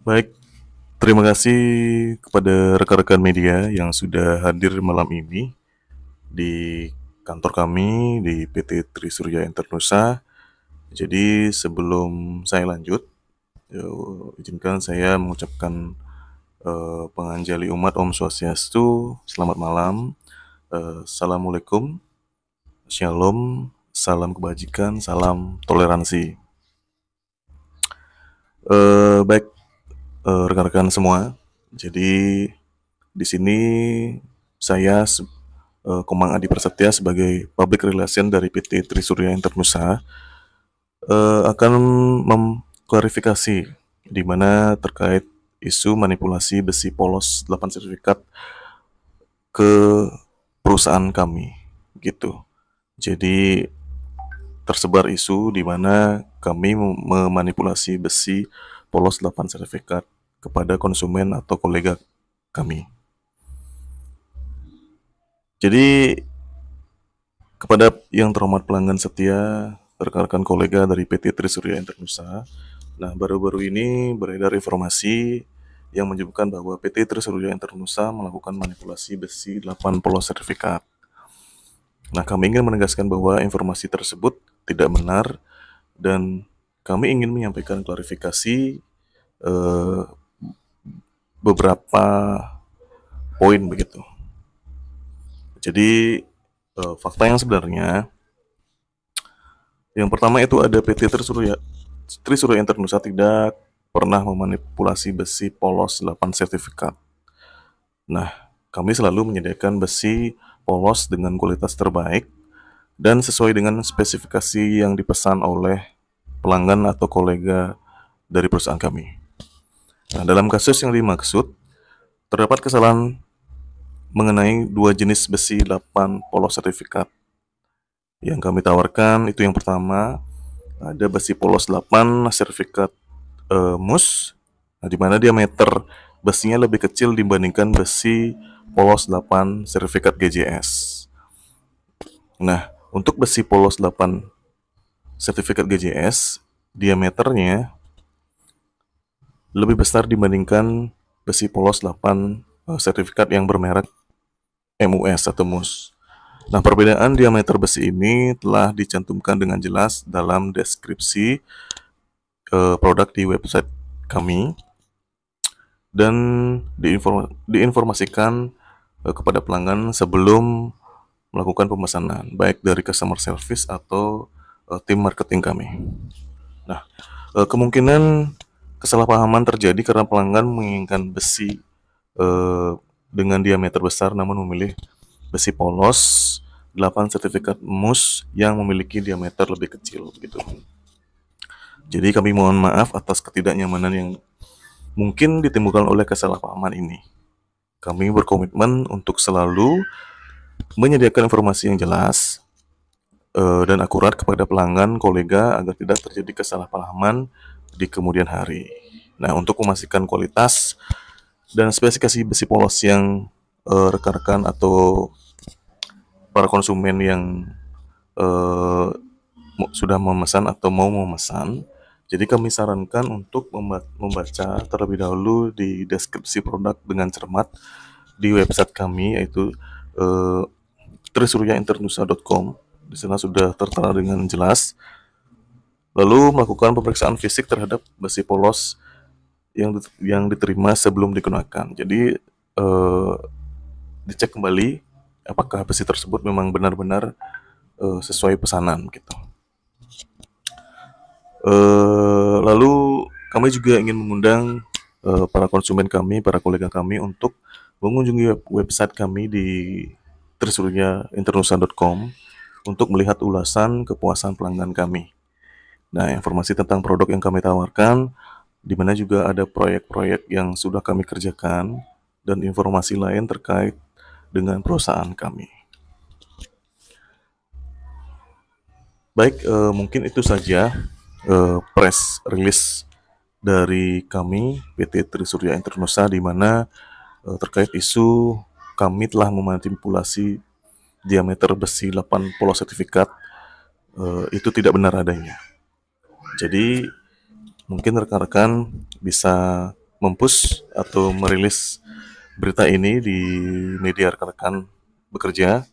Baik, terima kasih kepada rekan-rekan media yang sudah hadir malam ini di kantor kami di PT Trisurya Internusa. Jadi sebelum saya lanjut, ya, izinkan saya mengucapkan uh, penganjali umat Om Swastiastu, selamat malam, uh, Assalamualaikum, Shalom, salam kebajikan, salam toleransi. Uh, baik, uh, rekan-rekan semua. Jadi di sini saya uh, Komang Adi Prasetya sebagai Public Relation dari PT Trisurya Internusa uh, akan mengklarifikasi di mana terkait isu manipulasi besi polos 8 sertifikat ke perusahaan kami gitu. Jadi tersebar isu di mana kami memanipulasi besi polos 8 sertifikat kepada konsumen atau kolega kami. Jadi kepada yang terhormat pelanggan setia, rekan kolega dari PT Trisurya Internusa, nah baru-baru ini beredar informasi yang menyebutkan bahwa PT Trisurya Internusa melakukan manipulasi besi 8 polos sertifikat. Nah, kami ingin menegaskan bahwa informasi tersebut tidak benar dan kami ingin menyampaikan klarifikasi eh, beberapa poin begitu. Jadi eh, fakta yang sebenarnya yang pertama itu ada PT Trisurya Trisurya Internusa tidak pernah memanipulasi besi polos 8 sertifikat. Nah, kami selalu menyediakan besi polos dengan kualitas terbaik dan sesuai dengan spesifikasi yang dipesan oleh pelanggan atau kolega dari perusahaan kami. Nah, dalam kasus yang dimaksud, terdapat kesalahan mengenai dua jenis besi 8 polos sertifikat yang kami tawarkan itu yang pertama ada besi polos 8 sertifikat uh, mus nah, di mana diameter besinya lebih kecil dibandingkan besi polos 8 sertifikat GJS nah untuk besi polos 8 sertifikat GJS diameternya lebih besar dibandingkan besi polos 8 eh, sertifikat yang bermerek MUS atau MUS. Nah, perbedaan diameter besi ini telah dicantumkan dengan jelas dalam deskripsi uh, produk di website kami dan diinform diinformasikan uh, kepada pelanggan sebelum melakukan pemesanan, baik dari customer service atau uh, tim marketing kami. Nah, uh, kemungkinan kesalahpahaman terjadi karena pelanggan menginginkan besi uh, dengan diameter besar namun memilih besi polos 8 sertifikat mus yang memiliki diameter lebih kecil begitu. Jadi kami mohon maaf atas ketidaknyamanan yang mungkin ditimbulkan oleh kesalahpahaman ini. Kami berkomitmen untuk selalu menyediakan informasi yang jelas, Eh, dan akurat kepada pelanggan kolega agar tidak terjadi kesalahpahaman di kemudian hari. Nah, untuk memastikan kualitas dan spesifikasi besi polos yang uh, rekan-rekan atau para konsumen yang uh, sudah memesan atau mau memesan, jadi kami sarankan untuk membaca terlebih dahulu di deskripsi produk dengan cermat di website kami yaitu uh, trisuryainternusa.com di sana sudah tertera dengan jelas. Lalu melakukan pemeriksaan fisik terhadap besi polos yang yang diterima sebelum digunakan. Jadi eh, dicek kembali apakah besi tersebut memang benar-benar eh, sesuai pesanan gitu. Eh, lalu kami juga ingin mengundang eh, para konsumen kami, para kolega kami untuk mengunjungi website kami di trisuriainternusa.com untuk melihat ulasan kepuasan pelanggan kami. Nah, informasi tentang produk yang kami tawarkan, di mana juga ada proyek-proyek yang sudah kami kerjakan, dan informasi lain terkait dengan perusahaan kami. Baik, eh, mungkin itu saja eh, press release dari kami PT Trisurya Internusa di mana eh, terkait isu kami telah memanipulasi diameter besi 80 sertifikat eh, itu tidak benar adanya. Jadi mungkin rekan-rekan bisa mempush atau merilis berita ini di media rekan-rekan bekerja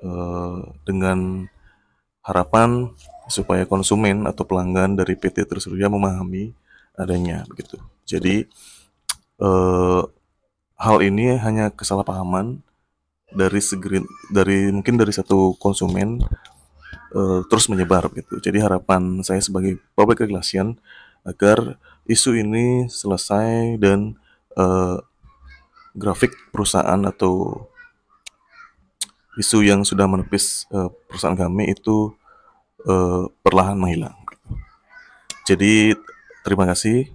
eh, dengan harapan supaya konsumen atau pelanggan dari PT Tersedia memahami adanya begitu. Jadi eh, hal ini hanya kesalahpahaman dari segeri dari mungkin dari satu konsumen uh, terus menyebar gitu. Jadi harapan saya sebagai public relation agar isu ini selesai dan uh, grafik perusahaan atau isu yang sudah menepis uh, perusahaan kami itu uh, perlahan menghilang. Jadi terima kasih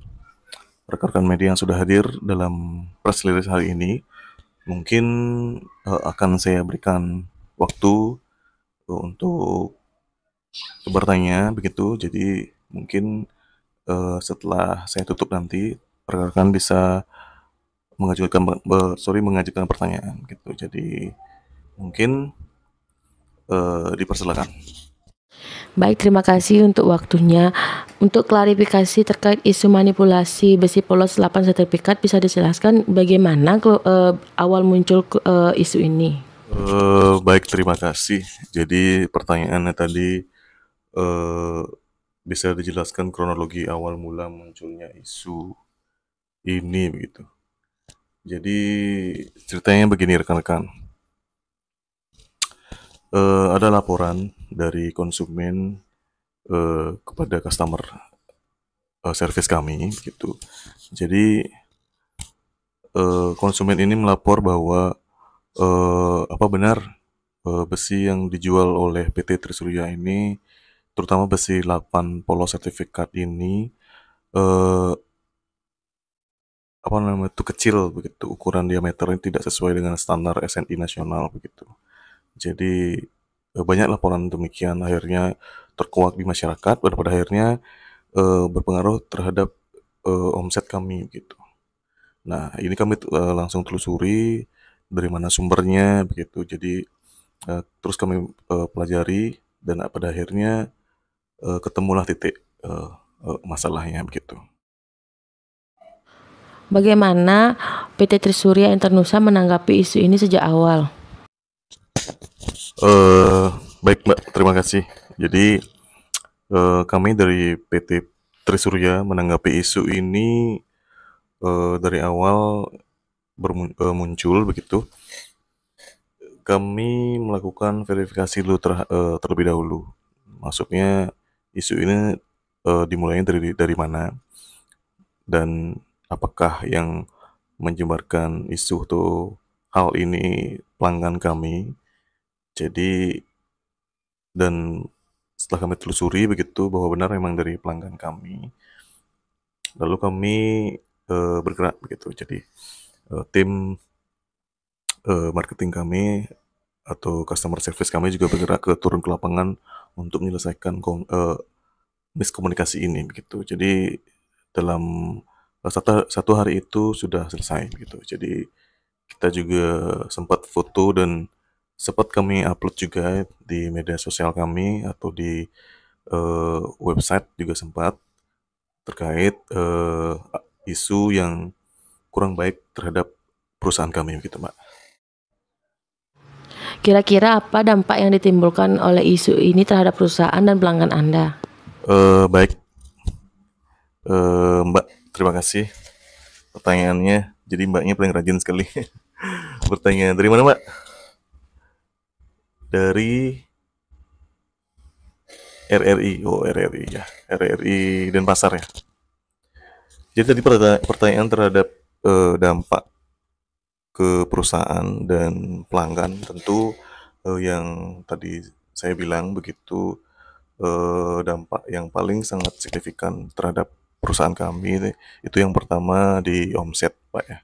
rekan-rekan media yang sudah hadir dalam press release hari ini mungkin uh, akan saya berikan waktu uh, untuk bertanya begitu. Jadi mungkin uh, setelah saya tutup nanti rekan bisa mengajukan sorry mengajukan pertanyaan gitu. Jadi mungkin uh, dipersilakan. Baik, terima kasih untuk waktunya. Untuk klarifikasi terkait isu manipulasi besi polos 8 sertifikat bisa dijelaskan bagaimana uh, awal muncul uh, isu ini? Uh, baik, terima kasih. Jadi pertanyaannya tadi uh, bisa dijelaskan kronologi awal mula munculnya isu ini begitu. Jadi ceritanya begini rekan-rekan. Uh, ada laporan dari konsumen uh, kepada customer uh, service kami gitu. Jadi uh, konsumen ini melapor bahwa uh, apa benar uh, besi yang dijual oleh PT Trisuria ini terutama besi 8 polo sertifikat ini uh, apa namanya itu kecil begitu ukuran diameternya tidak sesuai dengan standar SNI nasional begitu. Jadi Eh, banyak laporan demikian akhirnya terkuak di masyarakat pada pada akhirnya uh, berpengaruh terhadap uh, omset kami gitu. Nah ini kami uh, langsung telusuri dari mana sumbernya begitu. Jadi uh, terus kami uh, pelajari dan pada akhirnya uh, ketemulah titik uh, uh, masalahnya begitu. Bagaimana PT Trisuria Internusa menanggapi isu ini sejak awal? Eh, baik Mbak, terima kasih. Jadi uh, kami dari PT Trisurya menanggapi isu ini uh, dari awal bermuncul begitu. Kami melakukan verifikasi dulu ter, uh, terlebih dahulu. Maksudnya isu ini uh, dimulainya dari dari mana dan apakah yang menyebarkan isu tuh hal ini pelanggan kami jadi dan setelah kami telusuri begitu bahwa benar memang dari pelanggan kami. Lalu kami e, bergerak begitu. Jadi e, tim e, marketing kami atau customer service kami juga bergerak ke turun ke lapangan untuk menyelesaikan kom, e, miskomunikasi ini begitu. Jadi dalam satu, satu hari itu sudah selesai begitu. Jadi kita juga sempat foto dan sempat kami upload juga di media sosial kami atau di uh, website juga sempat terkait uh, isu yang kurang baik terhadap perusahaan kami gitu mbak. Kira-kira apa dampak yang ditimbulkan oleh isu ini terhadap perusahaan dan pelanggan Anda? Uh, baik, uh, Mbak, terima kasih pertanyaannya. Jadi Mbaknya paling rajin sekali. bertanya dari mana Mbak? dari RRI, oh RRI ya, RRI dan pasar ya. Jadi tadi pertanyaan terhadap uh, dampak ke perusahaan dan pelanggan tentu uh, yang tadi saya bilang begitu uh, dampak yang paling sangat signifikan terhadap perusahaan kami itu yang pertama di omset pak ya,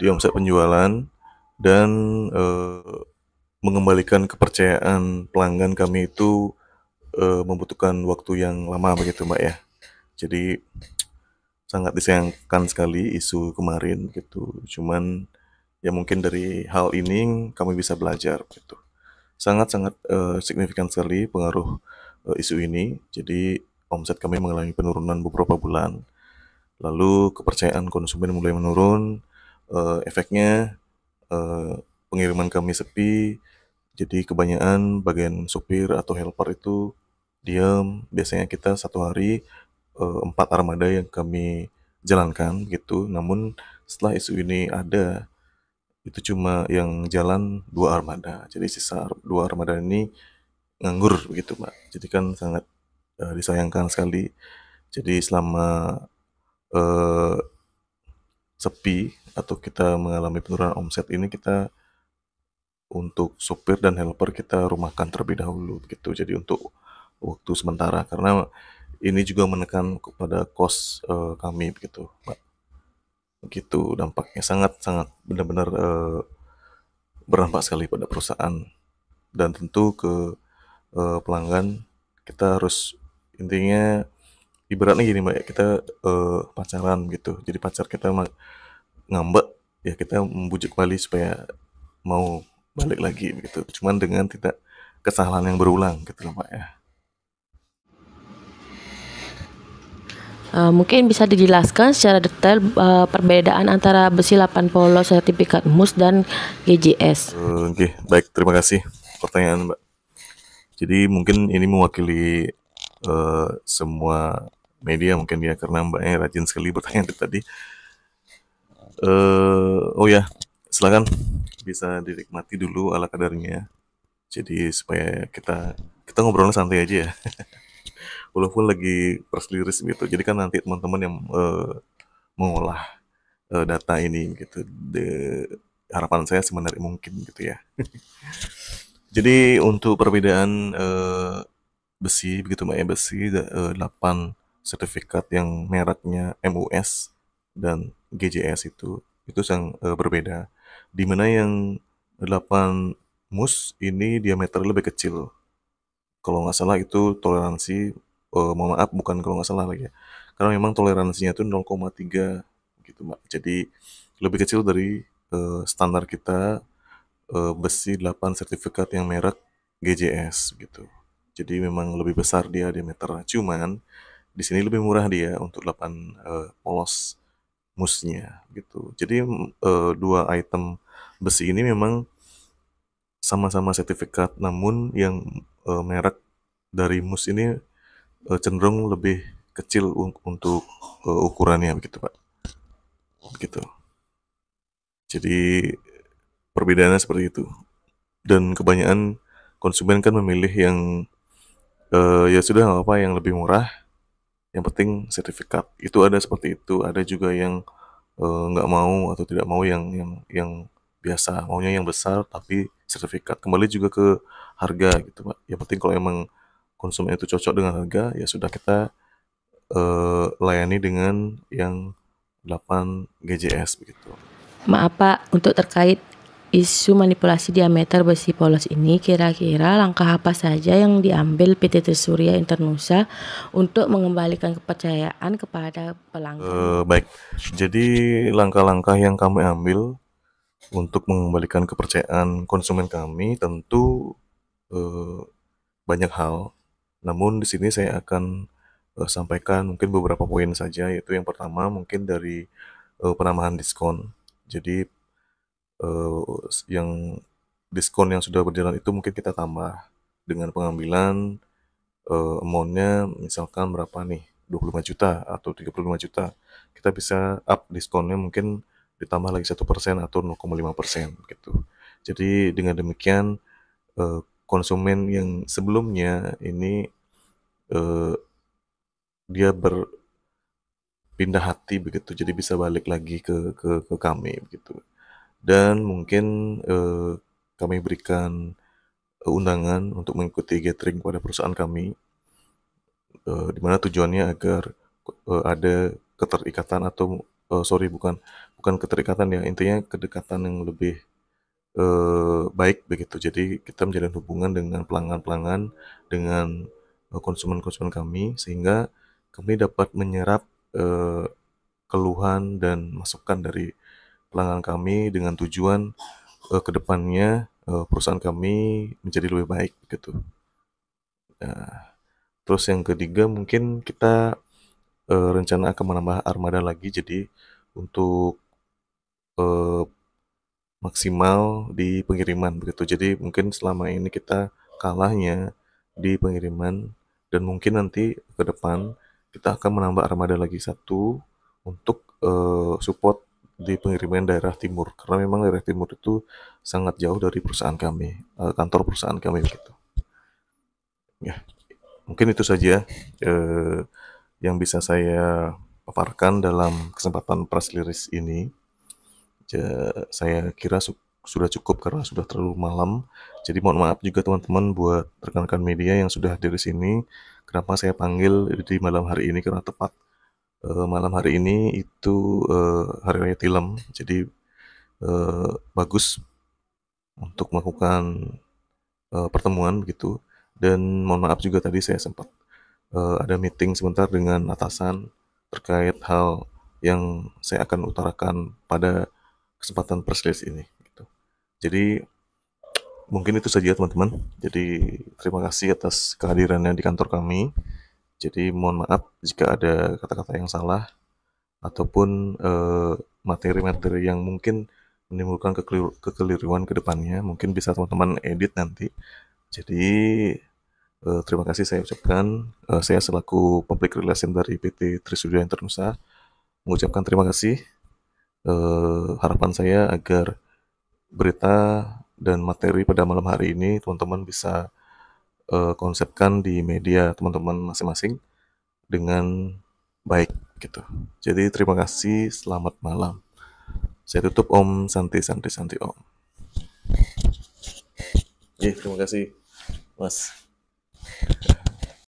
di omset penjualan dan uh, mengembalikan kepercayaan pelanggan kami itu uh, membutuhkan waktu yang lama begitu Mbak ya. Jadi sangat disayangkan sekali isu kemarin gitu. Cuman ya mungkin dari hal ini kami bisa belajar gitu. Sangat-sangat uh, signifikan sekali pengaruh uh, isu ini. Jadi omset kami mengalami penurunan beberapa bulan. Lalu kepercayaan konsumen mulai menurun. uh, efeknya uh, pengiriman kami sepi, jadi kebanyakan bagian supir atau helper itu diam. Biasanya kita satu hari eh, empat armada yang kami jalankan gitu. Namun setelah isu ini ada, itu cuma yang jalan dua armada. Jadi sisa dua armada ini nganggur begitu, Mbak. Jadi kan sangat uh, disayangkan sekali. Jadi selama uh, sepi atau kita mengalami penurunan omset ini kita untuk sopir dan helper kita rumahkan terlebih dahulu gitu. Jadi untuk waktu sementara karena ini juga menekan kepada kos uh, kami begitu, Pak Begitu dampaknya sangat sangat benar-benar, uh, berdampak sekali pada perusahaan dan tentu ke, uh, pelanggan. Kita harus intinya ibaratnya gini, Mbak, ya kita, uh, pacaran gitu. Jadi pacar kita ngambek, ya kita membujuk kembali supaya mau balik lagi gitu cuman dengan tidak kesalahan yang berulang gitu loh pak ya Uh, mungkin bisa dijelaskan secara detail uh, perbedaan antara besi 8 polo sertifikat MUS dan GJS. Uh, eh, Oke, okay. baik terima kasih pertanyaan Mbak. Jadi mungkin ini mewakili uh, semua media mungkin ya karena Mbaknya rajin sekali bertanya tadi. Uh, oh ya, silakan bisa dinikmati dulu ala kadarnya jadi supaya kita kita ngobrolnya santai aja ya walaupun lagi press release gitu jadi kan nanti teman-teman yang uh, mengolah uh, data ini gitu De, harapan saya sebenarnya mungkin gitu ya jadi untuk perbedaan uh, besi begitu mbak ya besi uh, 8 sertifikat yang mereknya MUS dan GJS itu itu yang uh, berbeda dimana yang 8 mus ini diameter lebih kecil kalau nggak salah itu toleransi eh, mohon maaf bukan kalau nggak salah lagi ya karena memang toleransinya itu 0,3 gitu mak jadi lebih kecil dari eh, standar kita eh, besi 8 sertifikat yang merek GJS gitu jadi memang lebih besar dia diameter cuman di sini lebih murah dia untuk 8 eh, polos musnya gitu jadi eh, dua item besi ini memang sama-sama sertifikat, namun yang e, merek dari mus ini e, cenderung lebih kecil un untuk e, ukurannya begitu pak, begitu. Jadi perbedaannya seperti itu. Dan kebanyakan konsumen kan memilih yang e, ya sudah nggak apa yang lebih murah, yang penting sertifikat. Itu ada seperti itu, ada juga yang nggak e, mau atau tidak mau yang yang yang biasa maunya yang besar tapi sertifikat kembali juga ke harga gitu pak ya penting kalau emang konsumen itu cocok dengan harga ya sudah kita uh, layani dengan yang 8 GJS begitu maaf pak untuk terkait isu manipulasi diameter besi polos ini kira-kira langkah apa saja yang diambil PT Surya Internusa untuk mengembalikan kepercayaan kepada pelanggan? Uh, baik, jadi langkah-langkah yang kami ambil untuk mengembalikan kepercayaan konsumen kami tentu eh, banyak hal. Namun di sini saya akan eh, sampaikan mungkin beberapa poin saja yaitu yang pertama mungkin dari eh, penambahan diskon. Jadi eh, yang diskon yang sudah berjalan itu mungkin kita tambah dengan pengambilan eh, amountnya misalkan berapa nih 25 juta atau 35 juta kita bisa up diskonnya mungkin ditambah lagi satu persen atau 0,5 persen gitu. Jadi dengan demikian eh, konsumen yang sebelumnya ini eh, dia berpindah hati begitu, jadi bisa balik lagi ke ke, ke kami begitu. Dan mungkin eh, kami berikan eh, undangan untuk mengikuti gathering pada perusahaan kami, eh, di tujuannya agar eh, ada keterikatan atau eh, sorry bukan bukan keterikatan ya intinya kedekatan yang lebih eh, baik begitu jadi kita menjalin hubungan dengan pelanggan-pelanggan dengan eh, konsumen-konsumen kami sehingga kami dapat menyerap eh, keluhan dan masukan dari pelanggan kami dengan tujuan eh, kedepannya eh, perusahaan kami menjadi lebih baik begitu nah, terus yang ketiga mungkin kita eh, rencana akan menambah armada lagi jadi untuk eh, maksimal di pengiriman begitu. Jadi mungkin selama ini kita kalahnya di pengiriman dan mungkin nanti ke depan kita akan menambah armada lagi satu untuk eh, support di pengiriman daerah timur karena memang daerah timur itu sangat jauh dari perusahaan kami eh, kantor perusahaan kami begitu. Ya, mungkin itu saja eh, yang bisa saya paparkan dalam kesempatan press release ini ja, saya kira su sudah cukup karena sudah terlalu malam. Jadi mohon maaf juga teman-teman buat rekan-rekan media yang sudah hadir di sini. Kenapa saya panggil di malam hari ini karena tepat uh, malam hari ini itu uh, hari raya Tilam. Jadi uh, bagus untuk melakukan uh, pertemuan begitu. Dan mohon maaf juga tadi saya sempat uh, ada meeting sebentar dengan atasan terkait hal yang saya akan utarakan pada kesempatan press release ini gitu. Jadi mungkin itu saja teman-teman. Jadi terima kasih atas kehadirannya di kantor kami. Jadi mohon maaf jika ada kata-kata yang salah ataupun eh, materi-materi uh, yang mungkin menimbulkan kekelir kekeliruan ke depannya mungkin bisa teman-teman edit nanti. Jadi uh, terima kasih saya ucapkan uh, saya selaku public relation dari PT Trisuda Internusa mengucapkan terima kasih eh, harapan saya agar berita dan materi pada malam hari ini teman-teman bisa eh, konsepkan di media teman-teman masing-masing dengan baik gitu. Jadi terima kasih, selamat malam. Saya tutup Om Santi Santi Santi Om. Oke, terima kasih Mas.